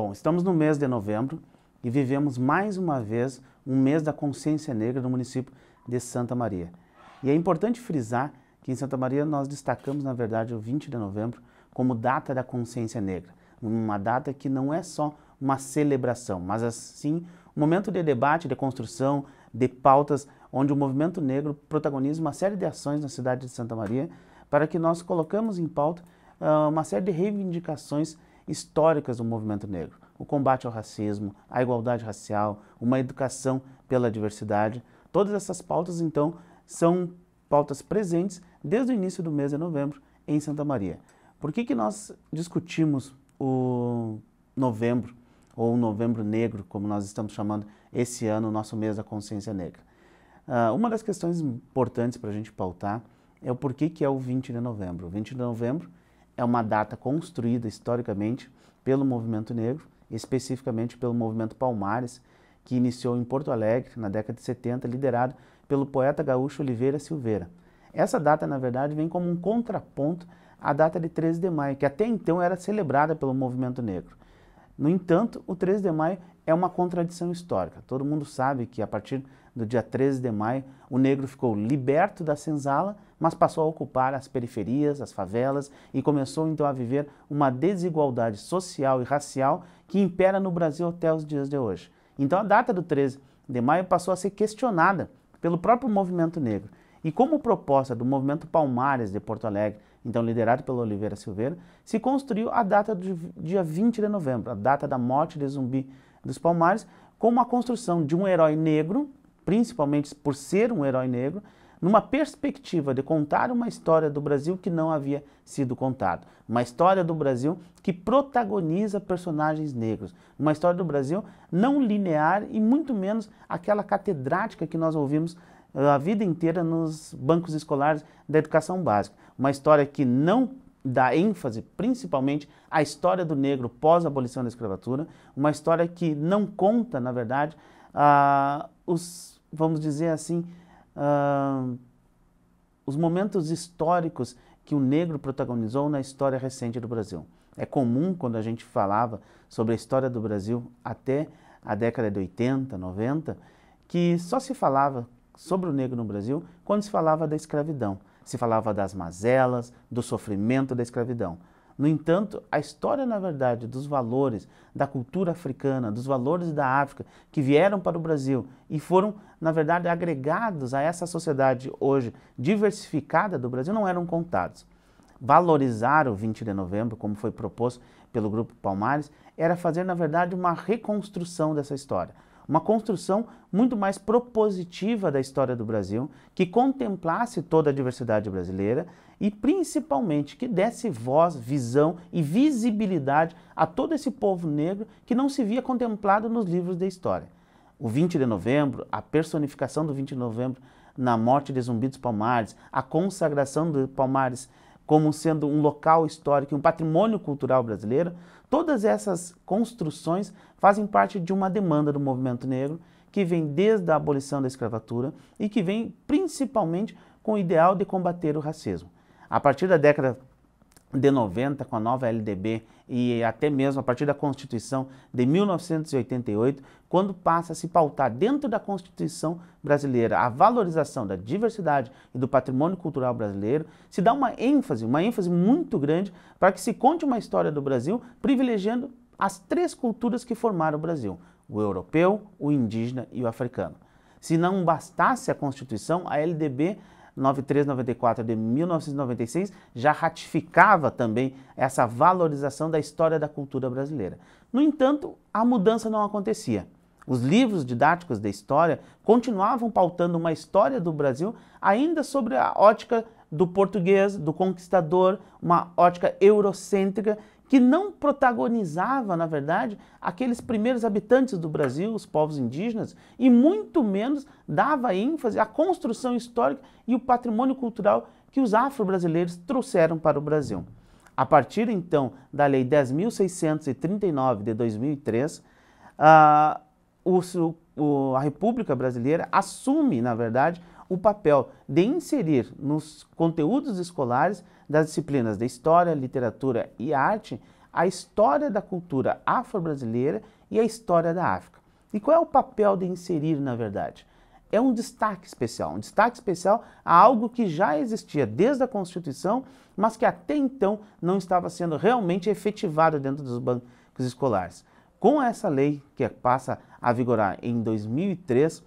Bom, estamos no mês de novembro e vivemos mais uma vez um mês da consciência negra no município de Santa Maria. E é importante frisar que em Santa Maria nós destacamos, na verdade, o 20 de novembro como data da consciência negra. Uma data que não é só uma celebração, mas assim um momento de debate, de construção, de pautas, onde o movimento negro protagoniza uma série de ações na cidade de Santa Maria para que nós colocamos em pauta uh, uma série de reivindicações históricas do movimento negro: o combate ao racismo, a igualdade racial, uma educação pela diversidade. Todas essas pautas, então, são pautas presentes desde o início do mês de novembro em Santa Maria. Por que, que nós discutimos o novembro, ou o novembro negro, como nós estamos chamando esse ano, o nosso mês da consciência negra? Uh, uma das questões importantes para a gente pautar é o porquê que é o 20 de novembro. O 20 de novembro é uma data construída historicamente pelo movimento negro, especificamente pelo movimento Palmares, que iniciou em Porto Alegre na década de 70, liderado pelo poeta gaúcho Oliveira Silveira. Essa data, na verdade, vem como um contraponto à data de 13 de maio, que até então era celebrada pelo movimento negro. No entanto, o 13 de maio é uma contradição histórica. Todo mundo sabe que a partir do dia 13 de maio o negro ficou liberto da senzala, mas passou a ocupar as periferias, as favelas e começou então a viver uma desigualdade social e racial que impera no Brasil até os dias de hoje. Então a data do 13 de maio passou a ser questionada pelo próprio movimento negro. E como proposta do movimento Palmares de Porto Alegre então liderado pelo Oliveira Silveira, se construiu a data do dia 20 de novembro, a data da morte de Zumbi dos Palmares, como a construção de um herói negro, principalmente por ser um herói negro, numa perspectiva de contar uma história do Brasil que não havia sido contada. Uma história do Brasil que protagoniza personagens negros. Uma história do Brasil não linear e muito menos aquela catedrática que nós ouvimos a vida inteira nos bancos escolares da educação básica. Uma história que não dá ênfase principalmente à história do negro pós-abolição da escravatura, uma história que não conta, na verdade, uh, os, vamos dizer assim, uh, os momentos históricos que o negro protagonizou na história recente do Brasil. É comum quando a gente falava sobre a história do Brasil até a década de 80, 90, que só se falava sobre o negro no Brasil quando se falava da escravidão. Se falava das mazelas, do sofrimento da escravidão. No entanto, a história, na verdade, dos valores da cultura africana, dos valores da África, que vieram para o Brasil e foram, na verdade, agregados a essa sociedade hoje diversificada do Brasil, não eram contados. Valorizar o 20 de novembro, como foi proposto pelo Grupo Palmares, era fazer, na verdade, uma reconstrução dessa história uma construção muito mais propositiva da história do Brasil, que contemplasse toda a diversidade brasileira e principalmente que desse voz, visão e visibilidade a todo esse povo negro que não se via contemplado nos livros da história. O 20 de novembro, a personificação do 20 de novembro na morte de Zumbi dos Palmares, a consagração do Palmares como sendo um local histórico, um patrimônio cultural brasileiro, Todas essas construções fazem parte de uma demanda do movimento negro que vem desde a abolição da escravatura e que vem principalmente com o ideal de combater o racismo. A partir da década de 90 com a nova LDB e até mesmo a partir da Constituição de 1988, quando passa a se pautar dentro da Constituição brasileira a valorização da diversidade e do patrimônio cultural brasileiro, se dá uma ênfase, uma ênfase muito grande para que se conte uma história do Brasil privilegiando as três culturas que formaram o Brasil: o europeu, o indígena e o africano. Se não bastasse a Constituição, a LDB 9394 de 1996 já ratificava também essa valorização da história da cultura brasileira. No entanto, a mudança não acontecia. Os livros didáticos da história continuavam pautando uma história do Brasil ainda sobre a ótica do português, do conquistador, uma ótica eurocêntrica que não protagonizava, na verdade, aqueles primeiros habitantes do Brasil, os povos indígenas, e muito menos dava ênfase à construção histórica e o patrimônio cultural que os afro-brasileiros trouxeram para o Brasil. A partir então da Lei 10.639 de 2003, a, ah, o, a República Brasileira assume, na verdade, o papel de inserir nos conteúdos escolares das disciplinas de História, Literatura e Arte a história da cultura afro-brasileira e a história da África. E qual é o papel de inserir, na verdade? É um destaque especial, um destaque especial a algo que já existia desde a Constituição, mas que até então não estava sendo realmente efetivado dentro dos bancos escolares. Com essa lei que passa a vigorar em 2003,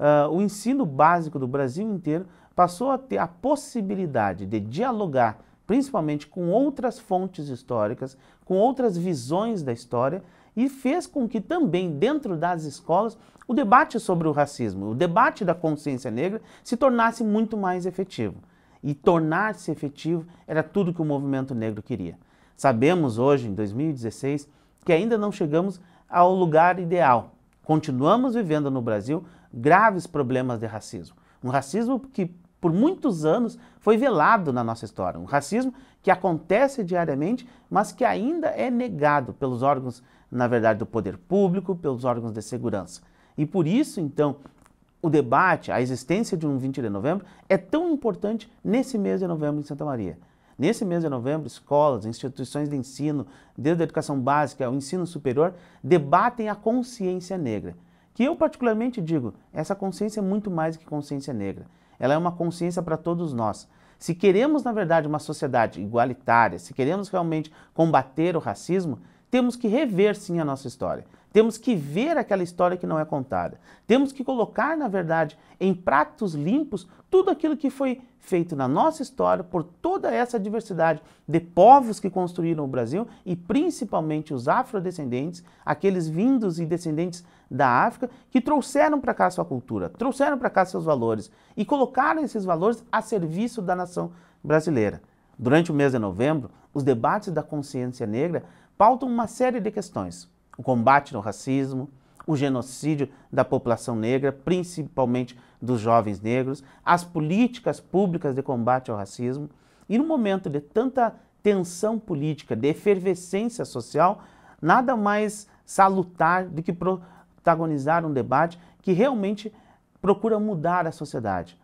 uh, o ensino básico do Brasil inteiro passou a ter a possibilidade de dialogar, principalmente com outras fontes históricas, com outras visões da história, e fez com que também dentro das escolas o debate sobre o racismo, o debate da consciência negra se tornasse muito mais efetivo. E tornar-se efetivo era tudo que o movimento negro queria. Sabemos hoje, em 2016, que ainda não chegamos ao lugar ideal. Continuamos vivendo no Brasil graves problemas de racismo. Um racismo que, por muitos anos, foi velado na nossa história. Um racismo que acontece diariamente, mas que ainda é negado pelos órgãos, na verdade, do poder público, pelos órgãos de segurança. E por isso, então, o debate, a existência de um 20 de novembro é tão importante nesse mês de novembro em Santa Maria. Nesse mês de novembro, escolas, instituições de ensino, desde a educação básica ao ensino superior, debatem a consciência negra que eu particularmente digo, essa consciência é muito mais que consciência negra. Ela é uma consciência para todos nós. Se queremos, na verdade, uma sociedade igualitária, se queremos realmente combater o racismo, temos que rever sim a nossa história. Temos que ver aquela história que não é contada. Temos que colocar, na verdade, em pratos limpos tudo aquilo que foi feito na nossa história por toda essa diversidade de povos que construíram o Brasil e principalmente os afrodescendentes, aqueles vindos e descendentes da África que trouxeram para cá sua cultura, trouxeram para cá seus valores e colocaram esses valores a serviço da nação brasileira. Durante o mês de novembro, os debates da consciência negra pautam uma série de questões o combate ao racismo, o genocídio da população negra, principalmente dos jovens negros, as políticas públicas de combate ao racismo. E no momento de tanta tensão política, de efervescência social, nada mais salutar do que protagonizar um debate que realmente procura mudar a sociedade.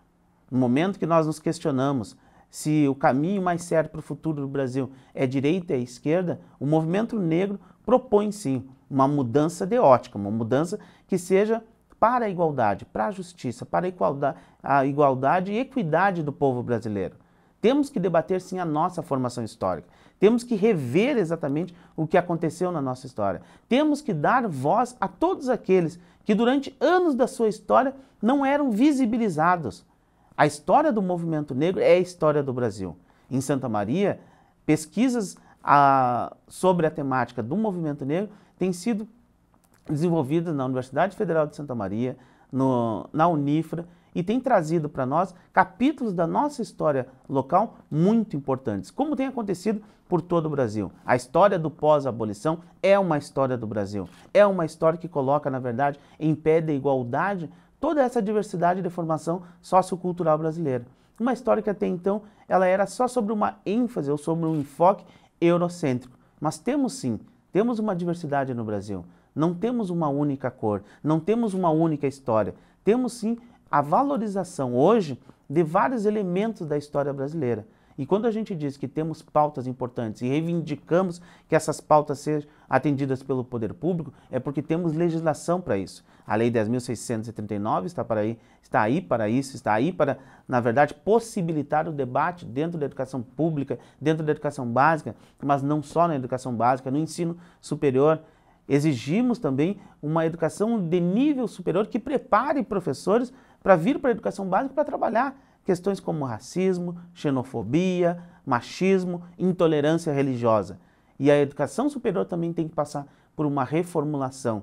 No momento que nós nos questionamos se o caminho mais certo para o futuro do Brasil é direita e esquerda, o movimento negro propõe sim uma mudança de ótica, uma mudança que seja para a igualdade, para a justiça, para a igualdade, a igualdade e equidade do povo brasileiro. Temos que debater sim a nossa formação histórica. Temos que rever exatamente o que aconteceu na nossa história. Temos que dar voz a todos aqueles que durante anos da sua história não eram visibilizados. A história do movimento negro é a história do Brasil. Em Santa Maria, pesquisas a, sobre a temática do movimento negro tem sido desenvolvida na Universidade Federal de Santa Maria, no, na Unifra, e tem trazido para nós capítulos da nossa história local muito importantes, como tem acontecido por todo o Brasil. A história do pós-abolição é uma história do Brasil, é uma história que coloca, na verdade, em pé da igualdade toda essa diversidade de formação sociocultural brasileira. Uma história que até então ela era só sobre uma ênfase ou sobre um enfoque eurocêntrico. Mas temos sim, temos uma diversidade no Brasil. Não temos uma única cor, não temos uma única história. Temos sim a valorização hoje de vários elementos da história brasileira. E quando a gente diz que temos pautas importantes e reivindicamos que essas pautas sejam atendidas pelo poder público, é porque temos legislação para isso. A Lei 10.639 está, para aí, está aí para isso, está aí para, na verdade, possibilitar o debate dentro da educação pública, dentro da educação básica, mas não só na educação básica, no ensino superior. Exigimos também uma educação de nível superior que prepare professores para vir para a educação básica para trabalhar Questões como racismo, xenofobia, machismo, intolerância religiosa. E a educação superior também tem que passar por uma reformulação,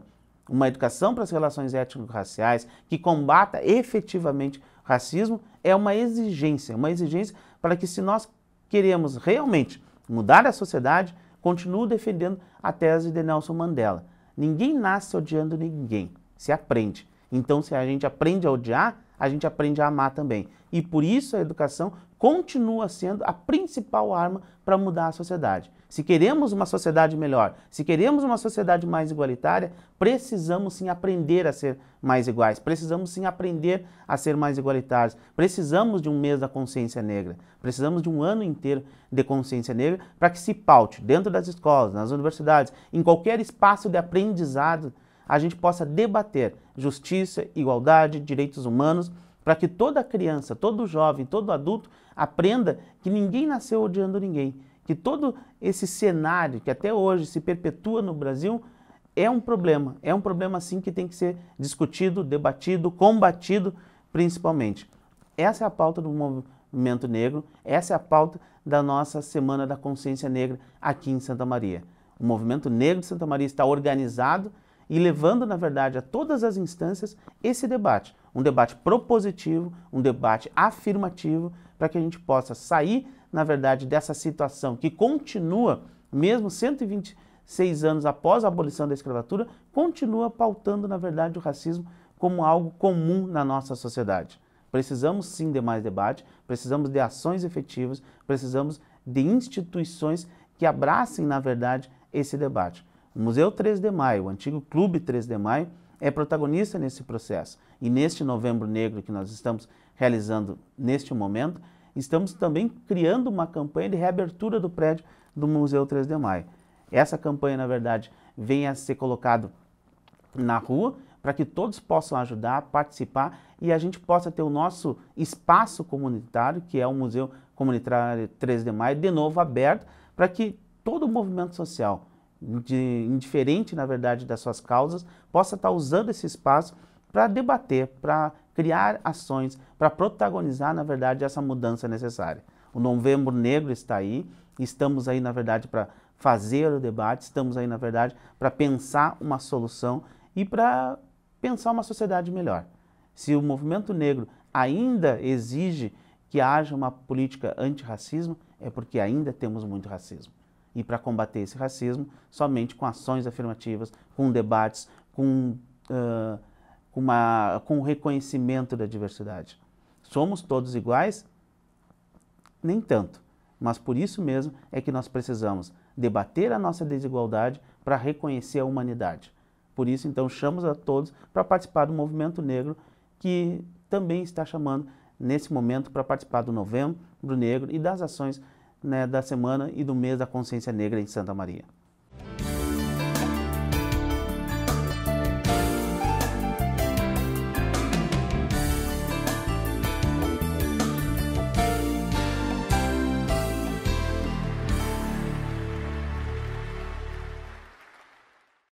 uma educação para as relações étnico-raciais que combata efetivamente o racismo é uma exigência, uma exigência para que se nós queremos realmente mudar a sociedade, continuo defendendo a tese de Nelson Mandela. Ninguém nasce odiando ninguém, se aprende. Então, se a gente aprende a odiar, a gente aprende a amar também. E por isso a educação continua sendo a principal arma para mudar a sociedade. Se queremos uma sociedade melhor, se queremos uma sociedade mais igualitária, precisamos sim aprender a ser mais iguais, precisamos sim aprender a ser mais igualitários, precisamos de um mês da consciência negra, precisamos de um ano inteiro de consciência negra para que se paute dentro das escolas, nas universidades, em qualquer espaço de aprendizado a gente possa debater justiça, igualdade, direitos humanos, para que toda criança, todo jovem, todo adulto aprenda que ninguém nasceu odiando ninguém, que todo esse cenário que até hoje se perpetua no Brasil é um problema, é um problema sim que tem que ser discutido, debatido, combatido, principalmente. Essa é a pauta do movimento negro, essa é a pauta da nossa Semana da Consciência Negra aqui em Santa Maria. O movimento negro de Santa Maria está organizado e levando, na verdade, a todas as instâncias esse debate. Um debate propositivo, um debate afirmativo, para que a gente possa sair, na verdade, dessa situação que continua, mesmo 126 anos após a abolição da escravatura, continua pautando, na verdade, o racismo como algo comum na nossa sociedade. Precisamos sim de mais debate, precisamos de ações efetivas, precisamos de instituições que abracem, na verdade, esse debate. O Museu 3 de Maio, o antigo Clube 3 de Maio, é protagonista nesse processo. E neste Novembro Negro que nós estamos realizando neste momento, estamos também criando uma campanha de reabertura do prédio do Museu 3 de Maio. Essa campanha, na verdade, vem a ser colocado na rua para que todos possam ajudar, participar e a gente possa ter o nosso espaço comunitário, que é o Museu Comunitário 3 de Maio, de novo aberto para que todo o movimento social, indiferente, na verdade, das suas causas, possa estar usando esse espaço para debater, para criar ações, para protagonizar, na verdade, essa mudança necessária. O Novembro Negro está aí, estamos aí, na verdade, para fazer o debate, estamos aí, na verdade, para pensar uma solução e para pensar uma sociedade melhor. Se o movimento negro ainda exige que haja uma política antirracismo, é porque ainda temos muito racismo e para combater esse racismo somente com ações afirmativas, com debates, com, uh, uma, com reconhecimento da diversidade. Somos todos iguais? Nem tanto. Mas por isso mesmo é que nós precisamos debater a nossa desigualdade para reconhecer a humanidade. Por isso, então, chamamos a todos para participar do movimento negro, que também está chamando nesse momento para participar do Novembro Negro e das ações né, da semana e do mês da consciência negra em Santa Maria.